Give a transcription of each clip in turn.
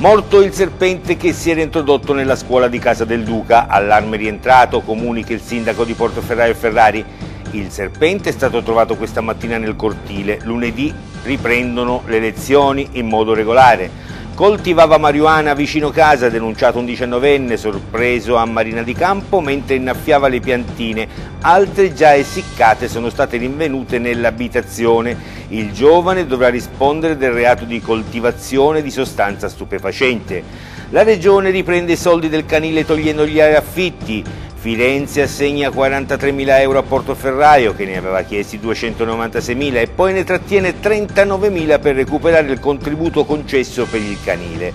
Morto il serpente che si era introdotto nella scuola di Casa del Duca, allarme rientrato, comunica il sindaco di Portoferraio Ferrari. Il serpente è stato trovato questa mattina nel cortile, lunedì riprendono le lezioni in modo regolare. Coltivava marijuana vicino casa, denunciato un diciannovenne sorpreso a Marina di Campo mentre innaffiava le piantine. Altre già essiccate sono state rinvenute nell'abitazione. Il giovane dovrà rispondere del reato di coltivazione di sostanza stupefacente. La regione riprende i soldi del canile togliendogli affitti. Firenze assegna 43.000 euro a Portoferraio che ne aveva chiesti 296.000 e poi ne trattiene 39.000 per recuperare il contributo concesso per il canile.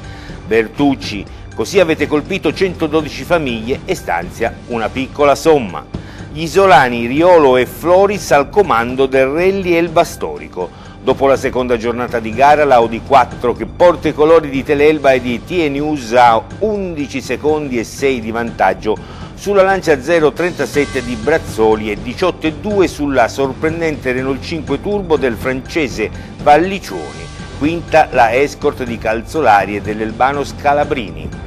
Bertucci, così avete colpito 112 famiglie e stanzia una piccola somma. Gli isolani Riolo e Floris al comando del Rally Elba Storico. Dopo la seconda giornata di gara, l'Audi 4 che porta i colori di Teleelba e di TE News a 11 secondi e 6 di vantaggio sulla Lancia 037 di Brazzoli e 18,2 sulla sorprendente Renault 5 Turbo del francese Vallicioni, quinta la Escort di Calzolari e dell'Elbano Scalabrini.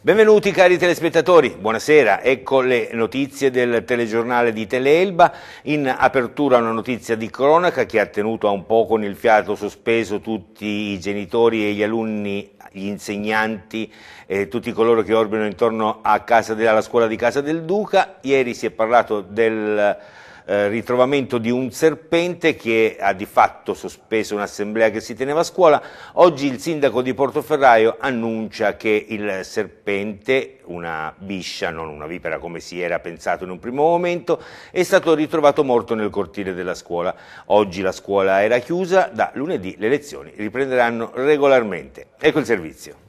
Benvenuti cari telespettatori, buonasera, ecco le notizie del telegiornale di Teleelba, in apertura una notizia di cronaca che ha tenuto a un po' con il fiato sospeso tutti i genitori e gli alunni gli insegnanti, eh, tutti coloro che orbitano intorno a casa alla scuola di Casa del Duca. Ieri si è parlato del eh, ritrovamento di un serpente che ha di fatto sospeso un'assemblea che si teneva a scuola. Oggi il sindaco di Portoferraio annuncia che il serpente, una biscia, non una vipera come si era pensato in un primo momento, è stato ritrovato morto nel cortile della scuola. Oggi la scuola era chiusa, da lunedì le lezioni riprenderanno regolarmente. Ecco il servizio.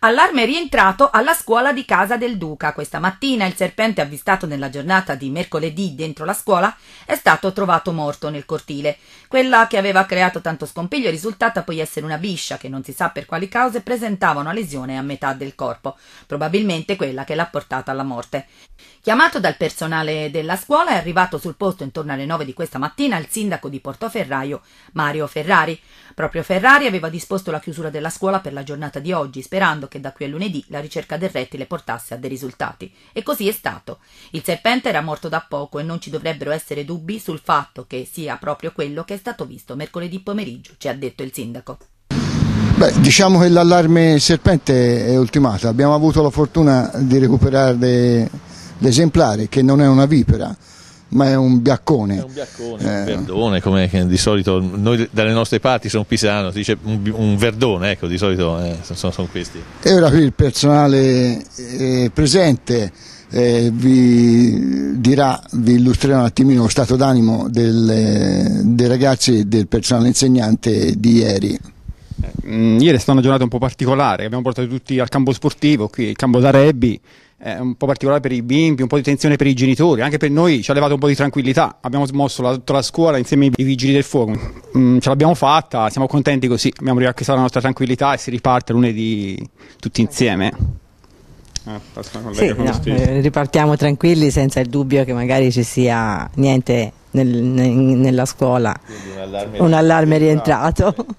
Allarme rientrato alla scuola di casa del Duca. Questa mattina il serpente avvistato nella giornata di mercoledì dentro la scuola è stato trovato morto nel cortile. Quella che aveva creato tanto scompiglio è risultata poi essere una biscia che non si sa per quali cause presentava una lesione a metà del corpo, probabilmente quella che l'ha portata alla morte. Chiamato dal personale della scuola è arrivato sul posto intorno alle 9 di questa mattina il sindaco di Portoferraio, Mario Ferrari. Proprio Ferrari aveva disposto la chiusura della scuola per la giornata di oggi, sperando che da qui a lunedì la ricerca del rettile portasse a dei risultati. E così è stato. Il serpente era morto da poco e non ci dovrebbero essere dubbi sul fatto che sia proprio quello che è stato visto mercoledì pomeriggio, ci ha detto il sindaco. Beh, diciamo che l'allarme serpente è ultimato. Abbiamo avuto la fortuna di recuperare l'esemplare, che non è una vipera ma è un biaccone. È un biaccone, eh. un verdone, come di solito noi dalle nostre parti sono pisano, si dice un, un verdone, ecco, di solito eh, sono, sono, questi. E ora qui il personale eh, presente eh, vi dirà, vi illustrerà un attimino lo stato d'animo del, dei ragazzi e del personale insegnante di ieri. Eh, mm, ieri è stata una giornata un po' particolare, abbiamo portato tutti al campo sportivo, qui il campo da rugby, eh, un po' particolare per i bimbi, un po' di tensione per i genitori, anche per noi ci ha levato un po' di tranquillità. Abbiamo smosso la, tutta la scuola insieme ai vigili del fuoco, mm, ce l'abbiamo fatta, siamo contenti così, abbiamo riacquistato la nostra tranquillità e si riparte lunedì tutti insieme. Ah, sì, no, eh, ripartiamo tranquilli senza il dubbio che magari ci sia niente nel, nel, nella scuola, un allarme, un allarme rientrato. rientrato.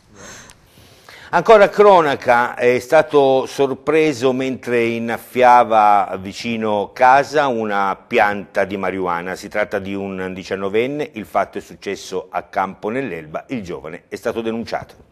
Ancora cronaca, è stato sorpreso mentre innaffiava vicino casa una pianta di marijuana. Si tratta di un diciannovenne, il fatto è successo a Campo nell'Elba, il giovane è stato denunciato.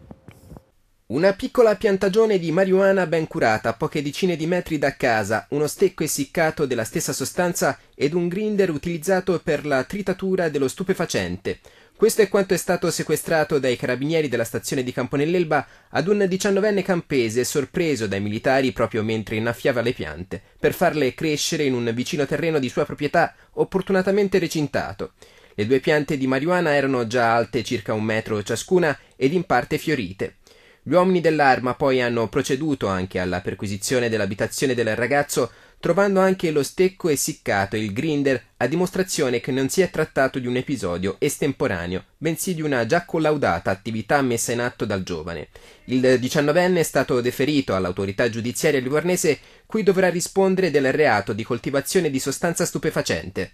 Una piccola piantagione di marijuana ben curata, poche decine di metri da casa, uno stecco essiccato della stessa sostanza ed un grinder utilizzato per la tritatura dello stupefacente. Questo è quanto è stato sequestrato dai carabinieri della stazione di Camponell'Elba ad un diciannovenne campese sorpreso dai militari proprio mentre innaffiava le piante per farle crescere in un vicino terreno di sua proprietà opportunatamente recintato. Le due piante di marijuana erano già alte circa un metro ciascuna ed in parte fiorite. Gli uomini dell'arma poi hanno proceduto anche alla perquisizione dell'abitazione del ragazzo trovando anche lo stecco essiccato e il grinder a dimostrazione che non si è trattato di un episodio estemporaneo, bensì di una già collaudata attività messa in atto dal giovane. Il diciannovenne è stato deferito all'autorità giudiziaria livornese, cui dovrà rispondere del reato di coltivazione di sostanza stupefacente.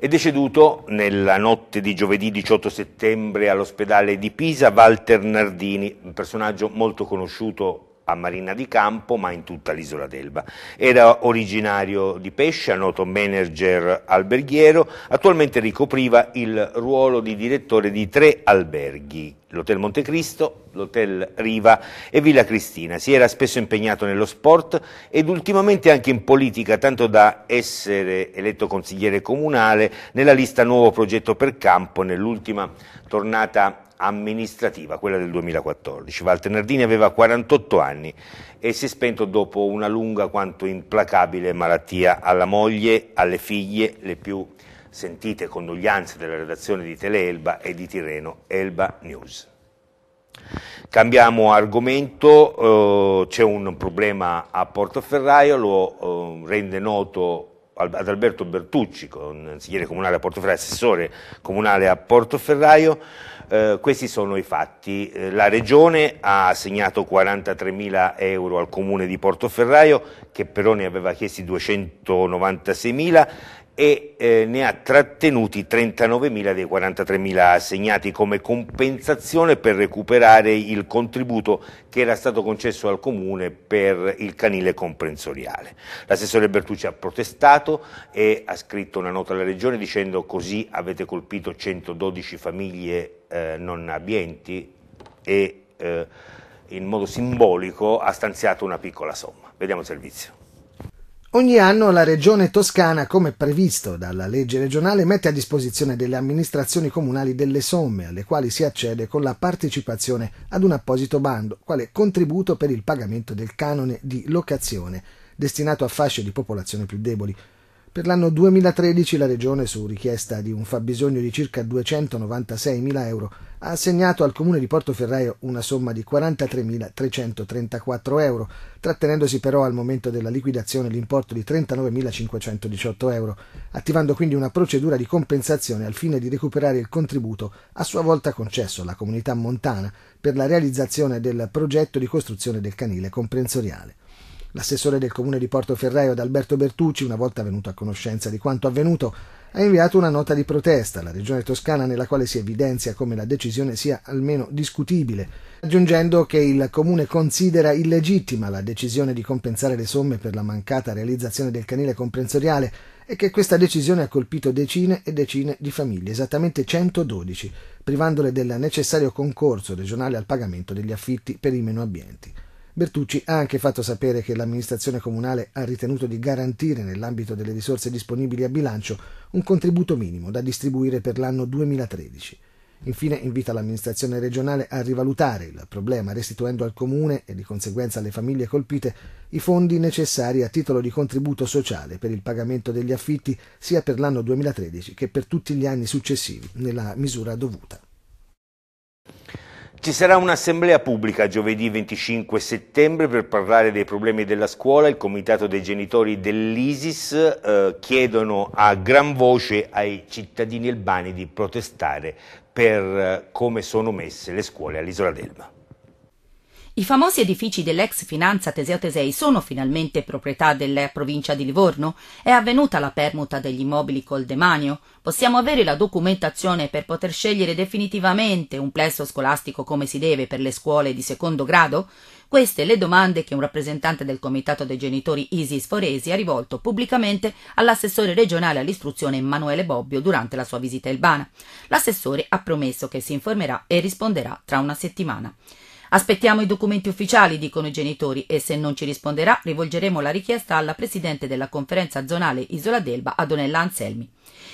È deceduto nella notte di giovedì 18 settembre all'ospedale di Pisa Walter Nardini, un personaggio molto conosciuto a Marina di Campo ma in tutta l'isola d'Elba. Era originario di Pescia, noto manager alberghiero, attualmente ricopriva il ruolo di direttore di tre alberghi, l'Hotel Montecristo, l'Hotel Riva e Villa Cristina. Si era spesso impegnato nello sport ed ultimamente anche in politica, tanto da essere eletto consigliere comunale nella lista Nuovo Progetto per Campo nell'ultima tornata amministrativa, quella del 2014. Walter Nardini aveva 48 anni e si è spento dopo una lunga quanto implacabile malattia alla moglie, alle figlie, le più sentite condoglianze della redazione di Teleelba e di Tirreno Elba News. Cambiamo argomento, eh, c'è un problema a Portoferraio, lo eh, rende noto ad Alberto Bertucci, consigliere comunale a Portoferraio, assessore comunale a Portoferraio. Eh, questi sono i fatti. Eh, la Regione ha assegnato 43 mila euro al Comune di Portoferraio, che però ne aveva chiesti 296 mila e eh, ne ha trattenuti 39.000 dei 43.000 assegnati come compensazione per recuperare il contributo che era stato concesso al Comune per il canile comprensoriale. L'assessore Bertucci ha protestato e ha scritto una nota alla Regione dicendo così avete colpito 112 famiglie eh, non abbienti e eh, in modo simbolico ha stanziato una piccola somma. Vediamo il servizio. Ogni anno la Regione Toscana, come previsto dalla legge regionale, mette a disposizione delle amministrazioni comunali delle somme alle quali si accede con la partecipazione ad un apposito bando, quale contributo per il pagamento del canone di locazione, destinato a fasce di popolazione più deboli, per l'anno 2013 la Regione, su richiesta di un fabbisogno di circa 296.000 euro, ha assegnato al Comune di Portoferraio una somma di 43.334 euro, trattenendosi però al momento della liquidazione l'importo di 39.518 euro, attivando quindi una procedura di compensazione al fine di recuperare il contributo a sua volta concesso alla comunità montana per la realizzazione del progetto di costruzione del canile comprensoriale. L'assessore del comune di Portoferraio ad Alberto Bertucci, una volta venuto a conoscenza di quanto avvenuto, ha inviato una nota di protesta alla regione toscana nella quale si evidenzia come la decisione sia almeno discutibile, aggiungendo che il comune considera illegittima la decisione di compensare le somme per la mancata realizzazione del canile comprensoriale e che questa decisione ha colpito decine e decine di famiglie, esattamente 112, privandole del necessario concorso regionale al pagamento degli affitti per i meno abbienti. Bertucci ha anche fatto sapere che l'amministrazione comunale ha ritenuto di garantire nell'ambito delle risorse disponibili a bilancio un contributo minimo da distribuire per l'anno 2013. Infine invita l'amministrazione regionale a rivalutare il problema restituendo al comune e di conseguenza alle famiglie colpite i fondi necessari a titolo di contributo sociale per il pagamento degli affitti sia per l'anno 2013 che per tutti gli anni successivi nella misura dovuta. Ci sarà un'assemblea pubblica giovedì 25 settembre per parlare dei problemi della scuola. Il comitato dei genitori dell'ISIS eh, chiedono a gran voce ai cittadini albani di protestare per eh, come sono messe le scuole all'isola d'Elba. I famosi edifici dell'ex finanza Teseo Tesei sono finalmente proprietà della provincia di Livorno? È avvenuta la permuta degli immobili col demanio? Possiamo avere la documentazione per poter scegliere definitivamente un plesso scolastico come si deve per le scuole di secondo grado? Queste le domande che un rappresentante del comitato dei genitori Isis Foresi ha rivolto pubblicamente all'assessore regionale all'istruzione Emanuele Bobbio durante la sua visita a Elbana. L'assessore ha promesso che si informerà e risponderà tra una settimana. Aspettiamo i documenti ufficiali, dicono i genitori, e se non ci risponderà rivolgeremo la richiesta alla Presidente della Conferenza Zonale Isola d'Elba, Adonella Anselmi.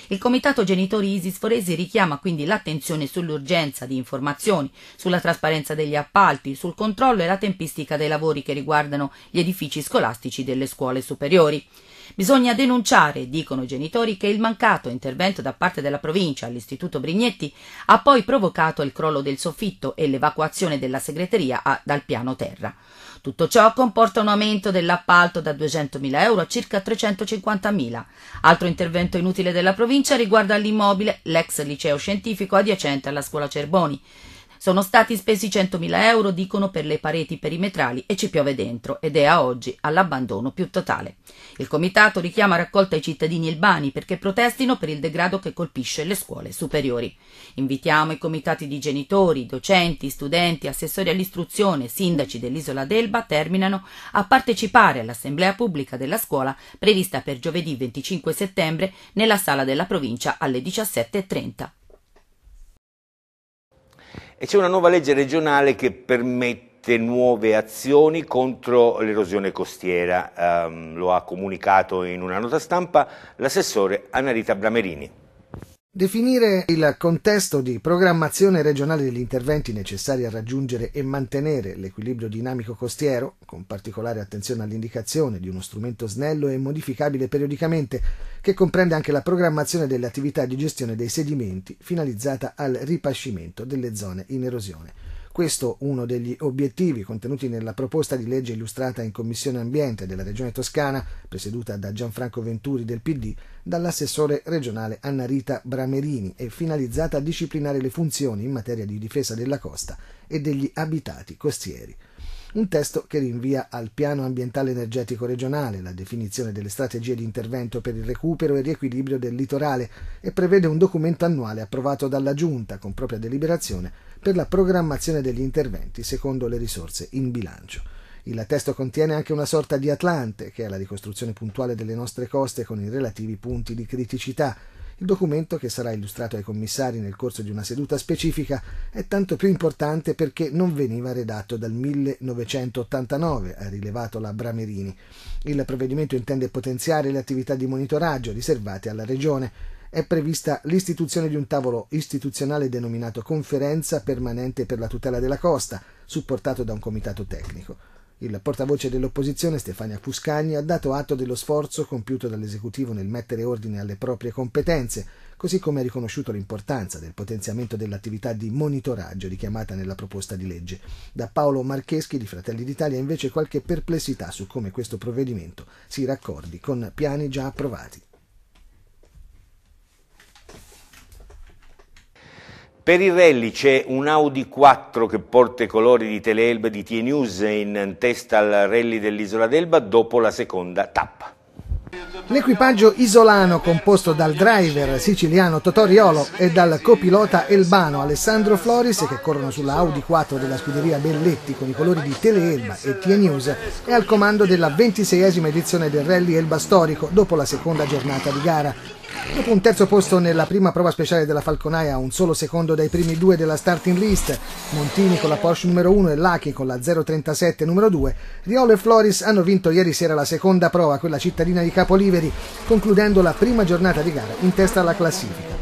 Il Comitato Genitori Isis Foresi richiama quindi l'attenzione sull'urgenza di informazioni, sulla trasparenza degli appalti, sul controllo e la tempistica dei lavori che riguardano gli edifici scolastici delle scuole superiori. Bisogna denunciare, dicono i genitori, che il mancato intervento da parte della provincia all'istituto Brignetti ha poi provocato il crollo del soffitto e l'evacuazione della segreteria a, dal piano terra. Tutto ciò comporta un aumento dell'appalto da 200.000 euro a circa 350.000. Altro intervento inutile della provincia riguarda l'immobile, l'ex liceo scientifico adiacente alla scuola Cerboni. Sono stati spesi 100.000 euro, dicono, per le pareti perimetrali e ci piove dentro ed è a oggi all'abbandono più totale. Il comitato richiama a raccolta i cittadini ilbani perché protestino per il degrado che colpisce le scuole superiori. Invitiamo i comitati di genitori, docenti, studenti, assessori all'istruzione, sindaci dell'isola d'Elba terminano a partecipare all'assemblea pubblica della scuola prevista per giovedì 25 settembre nella sala della provincia alle 17.30 e c'è una nuova legge regionale che permette nuove azioni contro l'erosione costiera, um, lo ha comunicato in una nota stampa l'assessore Anarita Bramerini. Definire il contesto di programmazione regionale degli interventi necessari a raggiungere e mantenere l'equilibrio dinamico costiero, con particolare attenzione all'indicazione di uno strumento snello e modificabile periodicamente, che comprende anche la programmazione delle attività di gestione dei sedimenti finalizzata al ripascimento delle zone in erosione questo uno degli obiettivi contenuti nella proposta di legge illustrata in Commissione Ambiente della Regione Toscana, presieduta da Gianfranco Venturi del PD, dall'assessore regionale Anna Rita Bramerini e finalizzata a disciplinare le funzioni in materia di difesa della costa e degli abitati costieri. Un testo che rinvia al piano ambientale energetico regionale la definizione delle strategie di intervento per il recupero e riequilibrio del litorale e prevede un documento annuale approvato dalla Giunta con propria deliberazione per la programmazione degli interventi secondo le risorse in bilancio. Il testo contiene anche una sorta di Atlante, che è la ricostruzione puntuale delle nostre coste con i relativi punti di criticità, il documento, che sarà illustrato ai commissari nel corso di una seduta specifica, è tanto più importante perché non veniva redatto dal 1989, ha rilevato la Bramerini. Il provvedimento intende potenziare le attività di monitoraggio riservate alla Regione, è prevista l'istituzione di un tavolo istituzionale denominato Conferenza permanente per la tutela della costa, supportato da un comitato tecnico. Il portavoce dell'opposizione Stefania Fuscagni ha dato atto dello sforzo compiuto dall'esecutivo nel mettere ordine alle proprie competenze, così come ha riconosciuto l'importanza del potenziamento dell'attività di monitoraggio richiamata nella proposta di legge. Da Paolo Marcheschi di Fratelli d'Italia invece qualche perplessità su come questo provvedimento si raccordi con piani già approvati. Per il rally c'è un Audi 4 che porta i colori di Teleelba e di t in testa al rally dell'Isola d'Elba dopo la seconda tappa. L'equipaggio isolano, composto dal driver siciliano Totoriolo e dal copilota elbano Alessandro Floris, che corrono sulla Audi 4 della scuderia Belletti con i colori di Teleelba e TE è al comando della ventiseiesima edizione del Rally Elba Storico dopo la seconda giornata di gara. Dopo un terzo posto nella prima prova speciale della Falconaia, un solo secondo dai primi due della starting list, Montini con la Porsche numero 1 e Lucky con la 037 numero 2, Riolo e Floris hanno vinto ieri sera la seconda prova, quella cittadina di Capoliveri, concludendo la prima giornata di gara in testa alla classifica.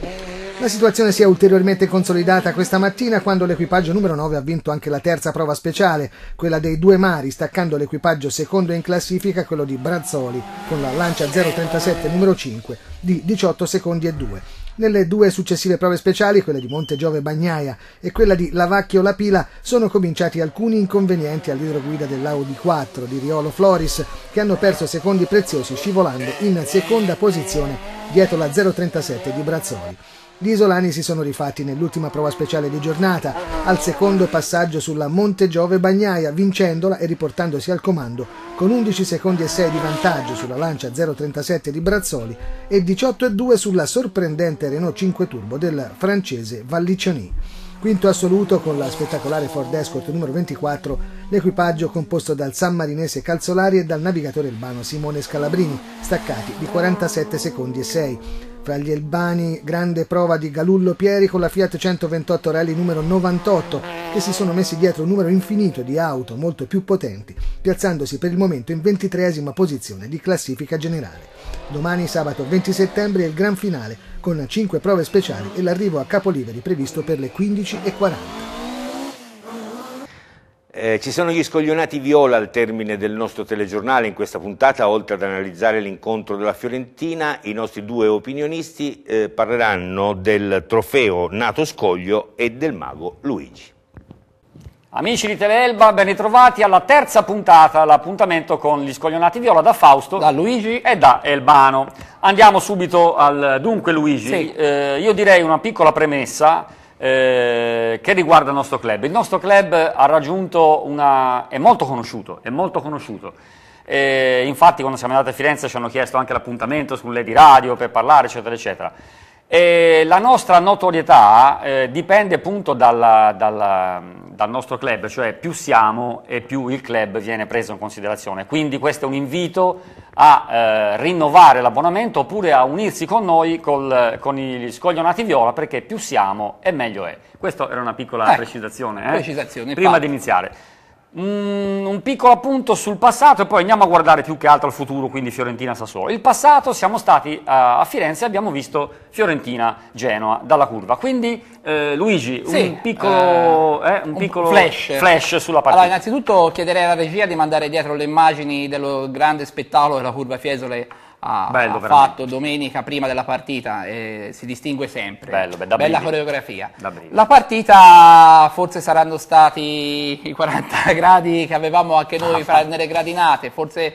La situazione si è ulteriormente consolidata questa mattina quando l'equipaggio numero 9 ha vinto anche la terza prova speciale, quella dei due mari, staccando l'equipaggio secondo in classifica, quello di Brazzoli, con la Lancia 037 numero 5 di 18 secondi e 2. Nelle due successive prove speciali, quella di Monte Giove Bagnaia e quella di Lavacchio Lapila, sono cominciati alcuni inconvenienti all'idroguida dell'Audi 4 di Riolo Floris, che hanno perso secondi preziosi scivolando in seconda posizione dietro la 037 di Brazzoli. Gli isolani si sono rifatti nell'ultima prova speciale di giornata, al secondo passaggio sulla Monte Giove Bagnaia, vincendola e riportandosi al comando con 11 secondi e 6 di vantaggio sulla Lancia 037 di Brazzoli e 18 e 2 sulla sorprendente Renault 5 Turbo del francese Vallicioni. Quinto assoluto con la spettacolare Ford Escort numero 24, l'equipaggio composto dal San Marinese Calzolari e dal navigatore urbano Simone Scalabrini, staccati di 47 secondi e 6 fra gli Elbani grande prova di Galullo Pieri con la Fiat 128 Rally numero 98 che si sono messi dietro un numero infinito di auto molto più potenti piazzandosi per il momento in 23esima posizione di classifica generale. Domani sabato 20 settembre è il gran finale con 5 prove speciali e l'arrivo a Capoliveri previsto per le 15.40. Eh, ci sono gli scoglionati viola al termine del nostro telegiornale in questa puntata, oltre ad analizzare l'incontro della Fiorentina, i nostri due opinionisti eh, parleranno del trofeo Nato Scoglio e del mago Luigi. Amici di Teleelba, ben ritrovati alla terza puntata, l'appuntamento con gli scoglionati viola da Fausto, da Luigi e da Elbano. Andiamo subito al dunque Luigi, sì. eh, io direi una piccola premessa eh, che riguarda il nostro club. Il nostro club ha raggiunto una... è molto conosciuto, è molto conosciuto. Eh, infatti quando siamo andati a Firenze ci hanno chiesto anche l'appuntamento sulle di Radio per parlare, eccetera, eccetera. E la nostra notorietà eh, dipende appunto dalla, dalla, dal nostro club, cioè più siamo e più il club viene preso in considerazione. Quindi questo è un invito a eh, rinnovare l'abbonamento oppure a unirsi con noi col, con gli scoglionati viola perché più siamo e meglio è. Questa era una piccola ecco, eh, precisazione, precisazione prima di iniziare. Mm, un piccolo appunto sul passato e poi andiamo a guardare più che altro al futuro, quindi Fiorentina-Sassuolo. Il passato siamo stati eh, a, Firenze e abbiamo visto Fiorentina-Genoa dalla curva. Quindi eh, Luigi, sì, un piccolo, eh, eh, un piccolo flash. flash. sulla partita. Allora, innanzitutto chiederei alla regia di mandare dietro le immagini dello grande spettacolo della curva Fiesole ha, bello, ha fatto domenica prima della partita eh, si distingue sempre. Bello, be- Bella brividi. coreografia. La partita forse saranno stati i 40 gradi che avevamo anche noi ah, fra nelle ah. gradinate, forse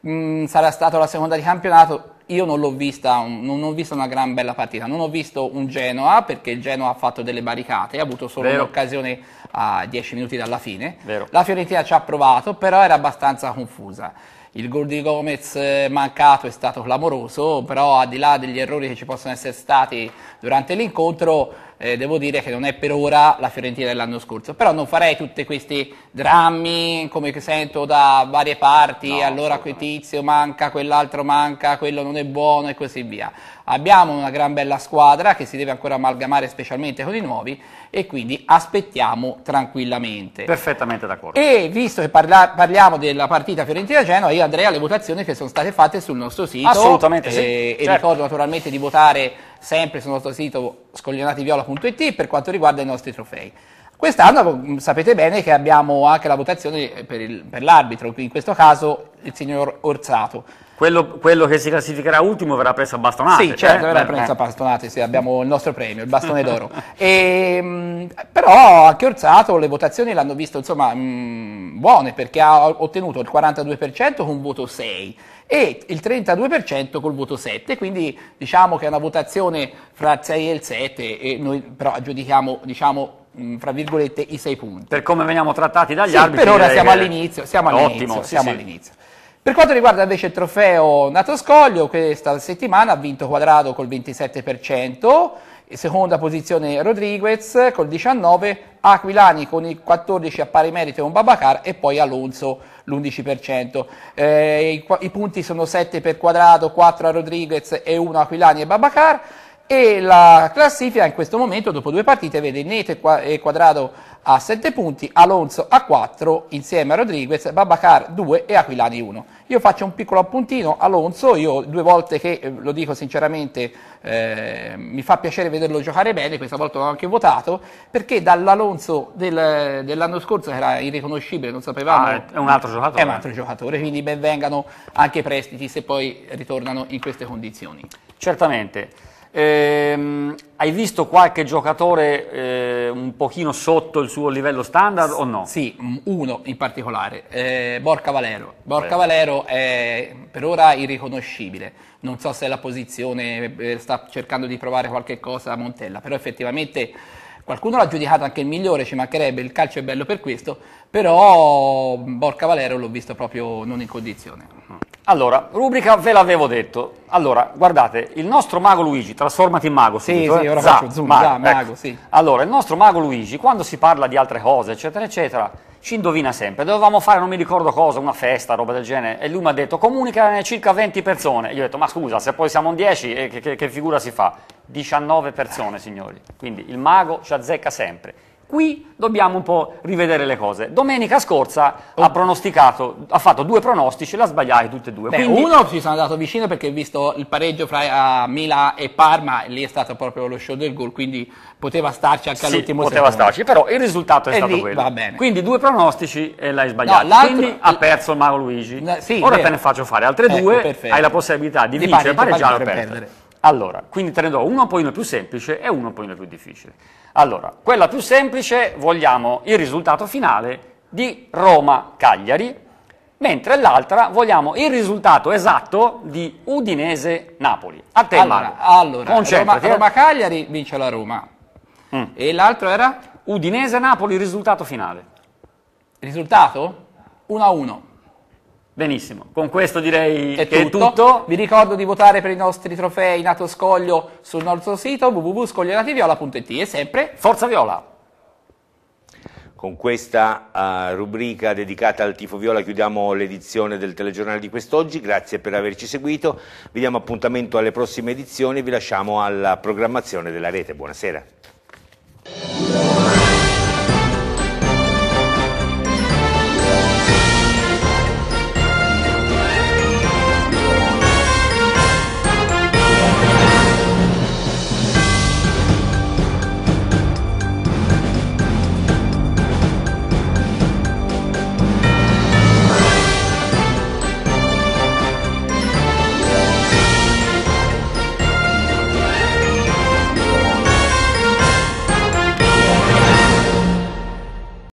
mh, sarà stata la seconda di campionato. Io non l'ho vista, non ho visto una gran bella partita, non ho visto un Genoa perché il Genoa ha fatto delle barricate, ha avuto solo Vero. un'occasione a 10 minuti dalla fine. Vero. La Fiorentina ci ha provato, però era abbastanza confusa. Il gol di Gomez eh, mancato è stato clamoroso, però al di là degli errori che ci possono essere stati durante l'incontro, eh, devo dire che non è per ora la Fiorentina dell'anno scorso, però non farei tutti questi drammi come che sento da varie parti, no, allora quel tizio manca, quell'altro manca, quello non è buono e così via. Abbiamo una gran bella squadra che si deve ancora amalgamare specialmente con i nuovi e quindi aspettiamo tranquillamente. Perfettamente d'accordo. E visto che parla- parliamo della partita Fiorentina-Genoa, io andrei alle votazioni che sono state fatte sul nostro sito. Assolutamente e, sì. Eh, e certo. ricordo naturalmente di votare sempre sul nostro sito scoglionativiola.it per quanto riguarda i nostri trofei. Quest'anno mm, sapete bene che abbiamo anche la votazione per, il, per l'arbitro, in questo caso il signor Orzato. Quello, quello, che si classificherà ultimo verrà preso a bastonate. Sì, certo, eh? verrà preso a eh. bastonate, sì, abbiamo il nostro premio, il bastone d'oro. e, ehm, però anche Orzato le votazioni l'hanno visto insomma mh, mm, buone perché ha ottenuto il 42% con voto 6 e il 32% col voto 7, quindi diciamo che è una votazione fra il 6 e il 7 e noi però aggiudichiamo diciamo mm, fra virgolette i 6 punti. Per come veniamo trattati dagli sì, arbitri. Per ora siamo all'inizio, siamo all'inizio, ottimo, siamo sì, all'inizio. Sì. Per quanto riguarda invece il trofeo Nato Scoglio, questa settimana ha vinto Quadrado col 27%, seconda posizione Rodriguez col 19%, Aquilani con il 14% a pari merito e un Babacar e poi Alonso l'11%. Eh, i, i, punti sono 7 per Quadrado, 4 a Rodriguez e 1 a Aquilani e Babacar e la classifica in questo momento dopo due partite vede Neto e Quadrado a 7 punti, Alonso a 4 insieme a Rodriguez, Babacar 2 e Aquilani 1. Io faccio un piccolo appuntino, Alonso, io due volte che, eh, lo dico sinceramente, eh, mi fa piacere vederlo giocare bene, questa volta l'ho anche votato, perché dall'Alonso del, dell'anno scorso che era irriconoscibile, non sapevamo... Ah, è un altro giocatore. È un altro giocatore, quindi benvengano anche i prestiti se poi ritornano in queste condizioni. Certamente. Ehm, hai visto qualche giocatore eh, un pochino sotto il suo livello standard o no? Sì, uno in particolare, eh, Borca Valero. Borca Valero è per ora irriconoscibile, non so se la posizione eh, sta cercando di provare qualche cosa a Montella, però effettivamente qualcuno l'ha giudicato anche il migliore, ci mancherebbe, il calcio è bello per questo, però mm, Borca Valero l'ho visto proprio non in condizione. Mm. Allora, rubrica ve l'avevo detto. Allora, guardate, il nostro mago Luigi, trasformati in mago, sì, subito, sì, eh? ora Zà, zoom, mago, Zà, ecco. mago ecco. sì. Allora, il nostro mago Luigi, quando si parla di altre cose, eccetera, eccetera, ci indovina sempre. Dovevamo fare, non mi ricordo cosa, una festa, roba del genere, e lui mi ha detto, comunica circa 20 persone. Io ho detto, ma scusa, se poi siamo in 10, eh, che, che, che figura si fa? 19 persone, signori. Quindi il mago ci azzecca sempre qui dobbiamo un po' rivedere le cose. Domenica scorsa oh. ha pronosticato, ha fatto due pronostici, l'ha sbagliato tutte e due. Beh, Quindi... Uno ci sono andato vicino perché ho visto il pareggio fra uh, eh, Mila e Parma, lì è stato proprio lo show del gol, quindi poteva starci anche sì, all'ultimo poteva starci, però il risultato è e stato quello. Quindi due pronostici e l'hai sbagliato. No, Quindi ha perso il Mago Luigi. No, eh, sì, Ora vero. te ne faccio fare altre due, ecco, hai la possibilità di, di vincere, pareggiare o perdere. perdere. Allora, quindi te ne do una un pochino più semplice e uno un pochino più difficile. Allora, quella più semplice vogliamo il risultato finale di Roma-Cagliari, mentre l'altra vogliamo il risultato esatto di Udinese-Napoli. A te, allora, allora Roma, eh. Roma-Cagliari vince la Roma. Mm. E l'altro era? Udinese-Napoli, risultato finale. Risultato? 1-1. Benissimo, con questo direi è che tutto. è tutto. Vi ricordo di votare per i nostri trofei Nato Scoglio sul nostro sito www.scoglionativiola.it e sempre Forza Viola! Con questa uh, rubrica dedicata al tifo viola chiudiamo l'edizione del telegiornale di quest'oggi, grazie per averci seguito, vi diamo appuntamento alle prossime edizioni e vi lasciamo alla programmazione della rete. Buonasera.